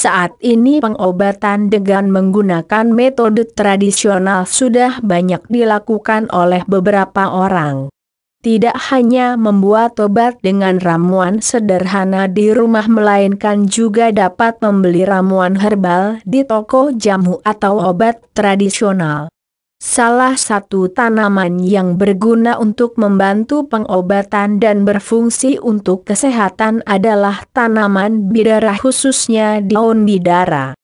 Saat ini pengobatan dengan menggunakan metode tradisional sudah banyak dilakukan oleh beberapa orang. Tidak hanya membuat obat dengan ramuan sederhana di rumah melainkan juga dapat membeli ramuan herbal di toko jamu atau obat tradisional. Salah satu tanaman yang berguna untuk membantu pengobatan dan berfungsi untuk kesehatan adalah tanaman bidara khususnya daun bidara.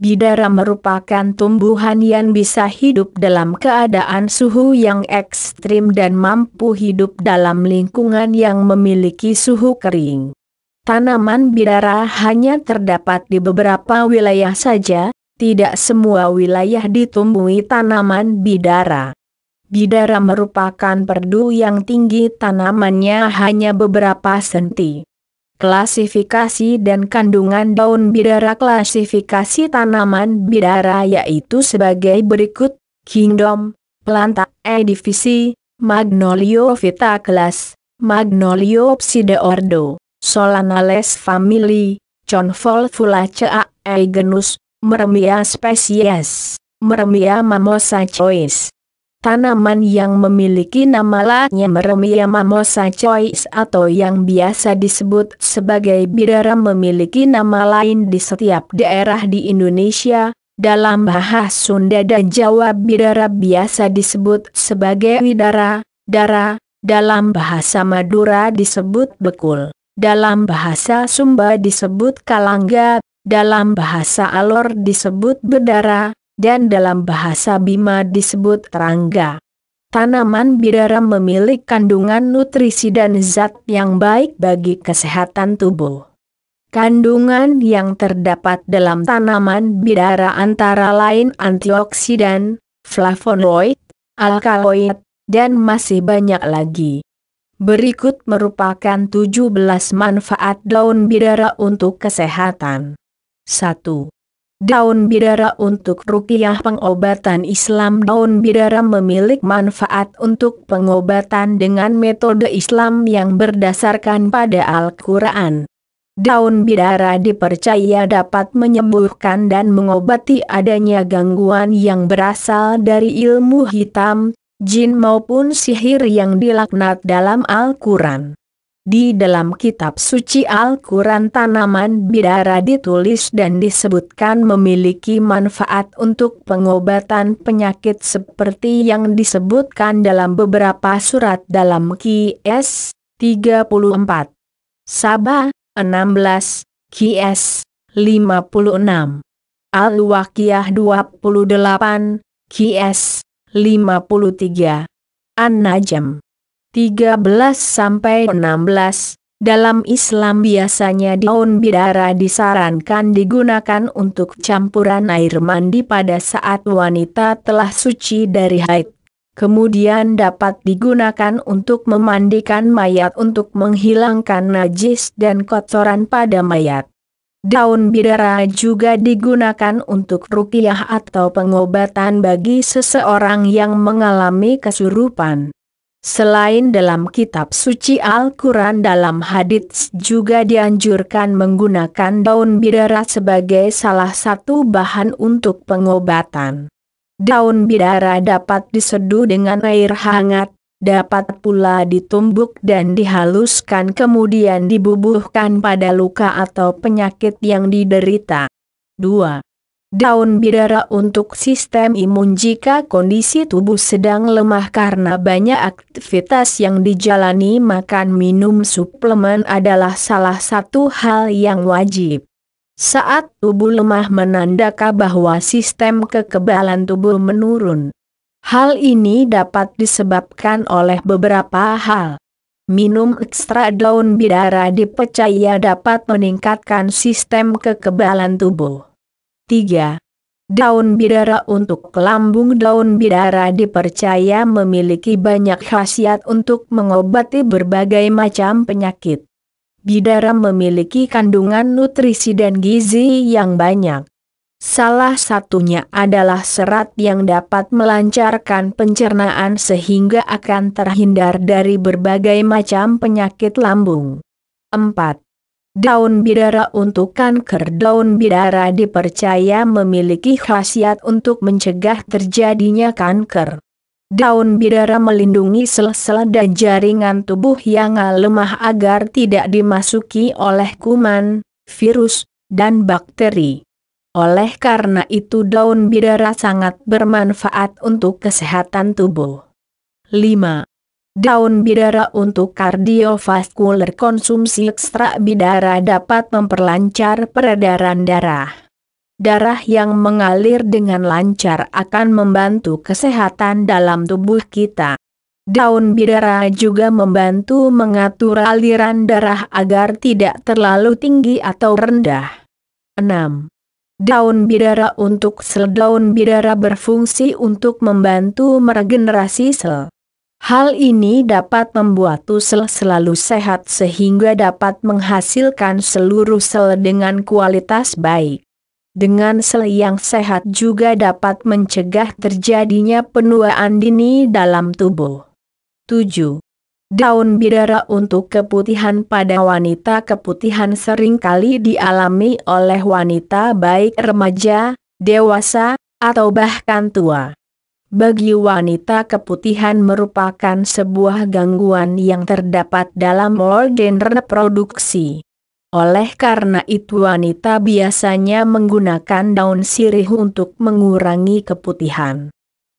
Bidara merupakan tumbuhan yang bisa hidup dalam keadaan suhu yang ekstrim dan mampu hidup dalam lingkungan yang memiliki suhu kering. Tanaman bidara hanya terdapat di beberapa wilayah saja, tidak semua wilayah ditumbuhi tanaman bidara. Bidara merupakan perdu yang tinggi tanamannya hanya beberapa senti. Klasifikasi dan kandungan daun bidara Klasifikasi tanaman bidara yaitu sebagai berikut, Kingdom, Planta, Edivisi, Magnoliophyta kelas, Ordo Solanales family, Convolvulacea, Genus, Meremia spesies, Meremia mamosa choice. Tanaman yang memiliki nama lainnya Meremia mamosa choice atau yang biasa disebut sebagai bidara memiliki nama lain di setiap daerah di Indonesia. Dalam bahasa Sunda dan Jawa bidara biasa disebut sebagai widara, dara, dalam bahasa Madura disebut bekul. Dalam bahasa Sumba disebut kalangga, dalam bahasa Alor disebut bedara, dan dalam bahasa Bima disebut terangga. Tanaman bidara memiliki kandungan nutrisi dan zat yang baik bagi kesehatan tubuh. Kandungan yang terdapat dalam tanaman bidara antara lain antioksidan, flavonoid, alkaloid, dan masih banyak lagi. Berikut merupakan 17 manfaat daun bidara untuk kesehatan. 1. Daun bidara untuk rukiah pengobatan Islam Daun bidara memiliki manfaat untuk pengobatan dengan metode Islam yang berdasarkan pada Al-Quran. Daun bidara dipercaya dapat menyembuhkan dan mengobati adanya gangguan yang berasal dari ilmu hitam, jin maupun sihir yang dilaknat dalam Al-Quran. Di dalam kitab suci Al-Quran tanaman bidara ditulis dan disebutkan memiliki manfaat untuk pengobatan penyakit seperti yang disebutkan dalam beberapa surat dalam Qs 34. Sabah, 16, Qs 56. Al-Waqiyah 28, Qs 53. An-Najm 13-16, dalam Islam biasanya daun bidara disarankan digunakan untuk campuran air mandi pada saat wanita telah suci dari haid. Kemudian dapat digunakan untuk memandikan mayat untuk menghilangkan najis dan kotoran pada mayat. Daun bidara juga digunakan untuk rukiah atau pengobatan bagi seseorang yang mengalami kesurupan. Selain dalam kitab suci Al-Quran dalam hadits juga dianjurkan menggunakan daun bidara sebagai salah satu bahan untuk pengobatan. Daun bidara dapat diseduh dengan air hangat, dapat pula ditumbuk dan dihaluskan kemudian dibubuhkan pada luka atau penyakit yang diderita. 2 daun bidara untuk sistem imun jika kondisi tubuh sedang lemah karena banyak aktivitas yang dijalani makan minum suplemen adalah salah satu hal yang wajib. Saat tubuh lemah menandakan bahwa sistem kekebalan tubuh menurun. Hal ini dapat disebabkan oleh beberapa hal. Minum ekstra daun bidara dipercaya dapat meningkatkan sistem kekebalan tubuh. 3. Daun bidara untuk lambung Daun bidara dipercaya memiliki banyak khasiat untuk mengobati berbagai macam penyakit. Bidara memiliki kandungan nutrisi dan gizi yang banyak. Salah satunya adalah serat yang dapat melancarkan pencernaan sehingga akan terhindar dari berbagai macam penyakit lambung. 4. Daun bidara untuk kanker daun bidara dipercaya memiliki khasiat untuk mencegah terjadinya kanker. Daun bidara melindungi sel-sel dan jaringan tubuh yang lemah agar tidak dimasuki oleh kuman, virus, dan bakteri. Oleh karena itu daun bidara sangat bermanfaat untuk kesehatan tubuh. 5. Daun bidara untuk kardiovaskuler konsumsi ekstrak bidara dapat memperlancar peredaran darah. Darah yang mengalir dengan lancar akan membantu kesehatan dalam tubuh kita. Daun bidara juga membantu mengatur aliran darah agar tidak terlalu tinggi atau rendah. 6. Daun bidara untuk sel Daun bidara berfungsi untuk membantu meregenerasi sel. Hal ini dapat membuat sel selalu sehat sehingga dapat menghasilkan seluruh sel dengan kualitas baik. Dengan sel yang sehat juga dapat mencegah terjadinya penuaan dini dalam tubuh. 7. Daun bidara untuk keputihan pada wanita Keputihan seringkali dialami oleh wanita baik remaja, dewasa, atau bahkan tua. Bagi wanita keputihan merupakan sebuah gangguan yang terdapat dalam organ reproduksi. Oleh karena itu wanita biasanya menggunakan daun sirih untuk mengurangi keputihan.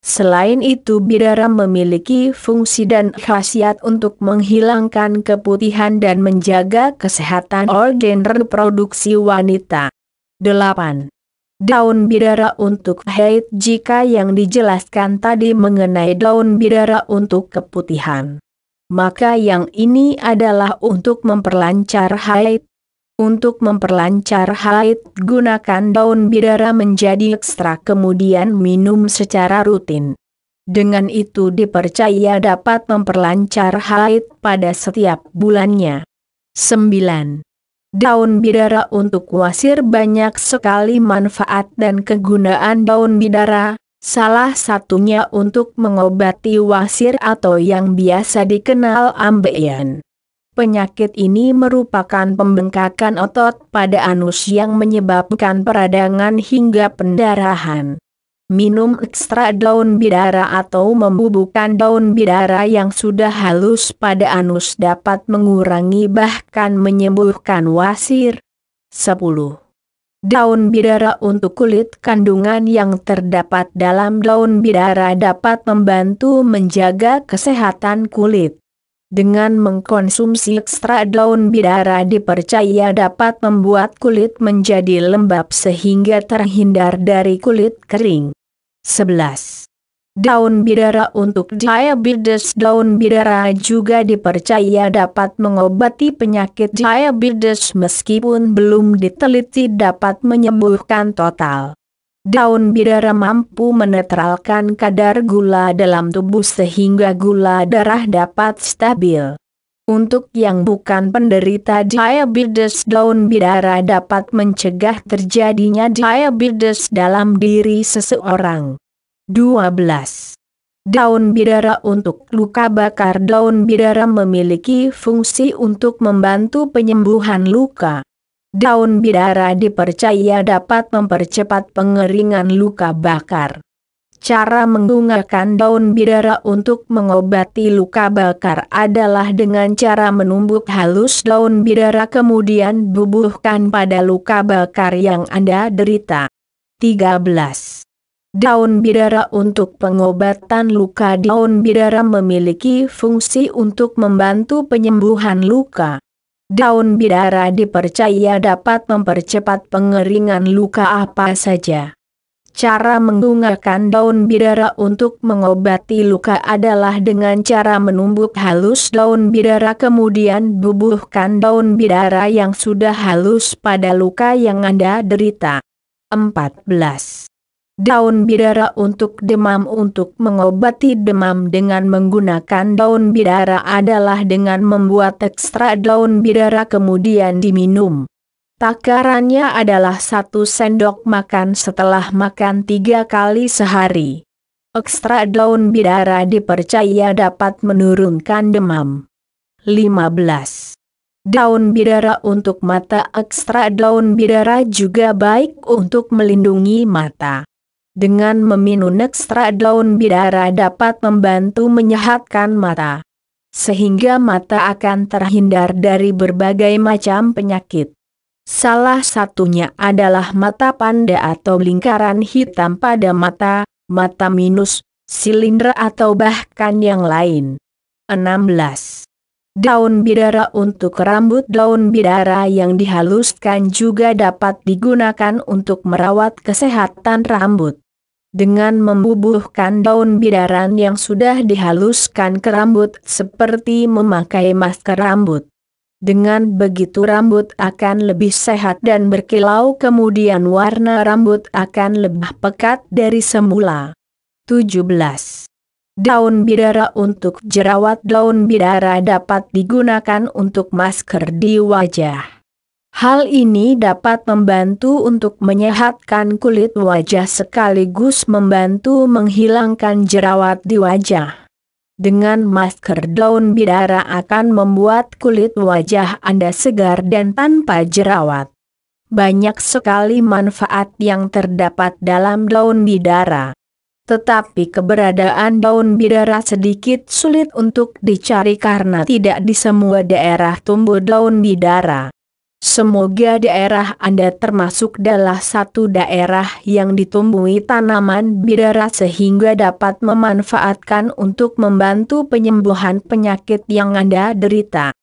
Selain itu bidara memiliki fungsi dan khasiat untuk menghilangkan keputihan dan menjaga kesehatan organ reproduksi wanita. 8. Daun bidara untuk haid jika yang dijelaskan tadi mengenai daun bidara untuk keputihan. Maka yang ini adalah untuk memperlancar haid. Untuk memperlancar haid, gunakan daun bidara menjadi ekstra kemudian minum secara rutin. Dengan itu dipercaya dapat memperlancar haid pada setiap bulannya. 9. Daun bidara untuk wasir banyak sekali manfaat dan kegunaan daun bidara, salah satunya untuk mengobati wasir atau yang biasa dikenal ambeien. Penyakit ini merupakan pembengkakan otot pada anus yang menyebabkan peradangan hingga pendarahan minum ekstra daun bidara atau membubuhkan daun bidara yang sudah halus pada anus dapat mengurangi bahkan menyembuhkan wasir. 10. Daun bidara untuk kulit kandungan yang terdapat dalam daun bidara dapat membantu menjaga kesehatan kulit. Dengan mengkonsumsi ekstra daun bidara dipercaya dapat membuat kulit menjadi lembab sehingga terhindar dari kulit kering. 11. Daun bidara untuk diabetes Daun bidara juga dipercaya dapat mengobati penyakit diabetes meskipun belum diteliti dapat menyembuhkan total. Daun bidara mampu menetralkan kadar gula dalam tubuh sehingga gula darah dapat stabil. Untuk yang bukan penderita diabetes daun bidara dapat mencegah terjadinya diabetes dalam diri seseorang. 12. Daun bidara untuk luka bakar Daun bidara memiliki fungsi untuk membantu penyembuhan luka. Daun bidara dipercaya dapat mempercepat pengeringan luka bakar. Cara menggunakan daun bidara untuk mengobati luka bakar adalah dengan cara menumbuk halus daun bidara kemudian bubuhkan pada luka bakar yang Anda derita. 13. Daun bidara untuk pengobatan luka Daun bidara memiliki fungsi untuk membantu penyembuhan luka. Daun bidara dipercaya dapat mempercepat pengeringan luka apa saja. Cara menggunakan daun bidara untuk mengobati luka adalah dengan cara menumbuk halus daun bidara kemudian bubuhkan daun bidara yang sudah halus pada luka yang Anda derita. 14. Daun bidara untuk demam Untuk mengobati demam dengan menggunakan daun bidara adalah dengan membuat ekstra daun bidara kemudian diminum. Takarannya adalah satu sendok makan setelah makan tiga kali sehari. Ekstra daun bidara dipercaya dapat menurunkan demam. 15. Daun bidara untuk mata Ekstra daun bidara juga baik untuk melindungi mata. Dengan meminum ekstra daun bidara dapat membantu menyehatkan mata. Sehingga mata akan terhindar dari berbagai macam penyakit. Salah satunya adalah mata panda atau lingkaran hitam pada mata, mata minus, silinder atau bahkan yang lain. 16. Daun bidara untuk rambut daun bidara yang dihaluskan juga dapat digunakan untuk merawat kesehatan rambut. Dengan membubuhkan daun bidaran yang sudah dihaluskan ke rambut seperti memakai masker rambut. Dengan begitu rambut akan lebih sehat dan berkilau kemudian warna rambut akan lebih pekat dari semula. 17. Daun bidara untuk jerawat Daun bidara dapat digunakan untuk masker di wajah. Hal ini dapat membantu untuk menyehatkan kulit wajah sekaligus membantu menghilangkan jerawat di wajah. Dengan masker daun bidara akan membuat kulit wajah Anda segar dan tanpa jerawat. Banyak sekali manfaat yang terdapat dalam daun bidara. Tetapi keberadaan daun bidara sedikit sulit untuk dicari karena tidak di semua daerah tumbuh daun bidara. Semoga daerah Anda termasuk dalam satu daerah yang ditumbuhi tanaman bidara sehingga dapat memanfaatkan untuk membantu penyembuhan penyakit yang Anda derita.